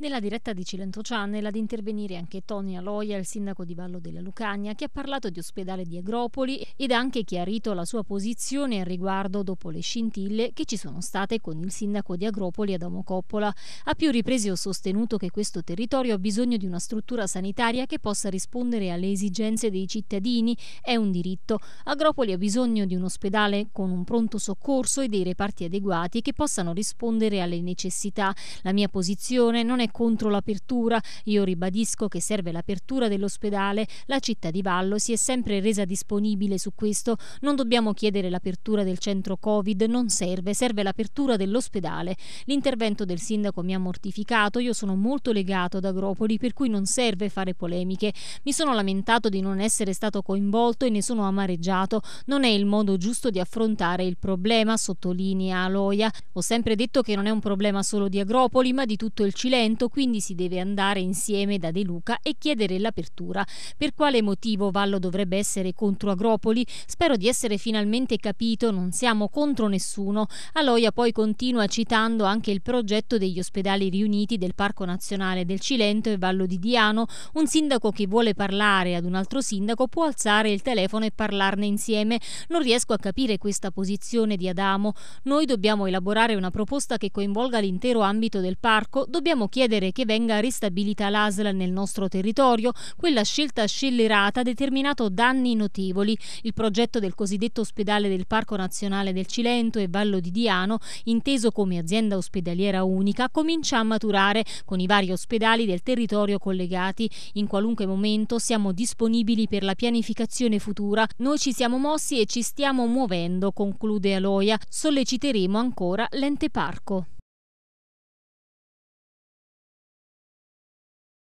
Nella diretta di Cilento Channel ad intervenire anche Tony Aloia, il sindaco di Vallo della Lucania, che ha parlato di ospedale di Agropoli ed ha anche chiarito la sua posizione al riguardo dopo le scintille che ci sono state con il sindaco di Agropoli Adamo Coppola. A più riprese ho sostenuto che questo territorio ha bisogno di una struttura sanitaria che possa rispondere alle esigenze dei cittadini, è un diritto. Agropoli ha bisogno di un ospedale con un pronto soccorso e dei reparti adeguati che possano rispondere alle necessità. La mia posizione non è contro l'apertura. Io ribadisco che serve l'apertura dell'ospedale. La città di Vallo si è sempre resa disponibile su questo. Non dobbiamo chiedere l'apertura del centro Covid, non serve, serve l'apertura dell'ospedale. L'intervento del sindaco mi ha mortificato, io sono molto legato ad Agropoli, per cui non serve fare polemiche. Mi sono lamentato di non essere stato coinvolto e ne sono amareggiato. Non è il modo giusto di affrontare il problema, sottolinea Aloia. Ho sempre detto che non è un problema solo di Agropoli, ma di tutto il Cilento appunto, quindi si deve andare insieme da De Luca e chiedere l'apertura. Per quale motivo Vallo dovrebbe essere contro Agropoli? Spero di essere finalmente capito, non siamo contro nessuno. Aloia poi continua citando anche il progetto degli ospedali riuniti del Parco Nazionale del Cilento e Vallo di Diano. Un sindaco che vuole parlare ad un altro sindaco può alzare il telefono e parlarne insieme. Non riesco a capire questa posizione di Adamo. Noi dobbiamo elaborare una proposta che coinvolga l'intero ambito del parco, dobbiamo chiedere chiedere che venga ristabilita l'ASL nel nostro territorio, quella scelta scellerata ha determinato danni notevoli. Il progetto del cosiddetto ospedale del Parco Nazionale del Cilento e Vallo di Diano, inteso come azienda ospedaliera unica, comincia a maturare con i vari ospedali del territorio collegati. In qualunque momento siamo disponibili per la pianificazione futura. Noi ci siamo mossi e ci stiamo muovendo, conclude Aloia. Solleciteremo ancora l'ente parco.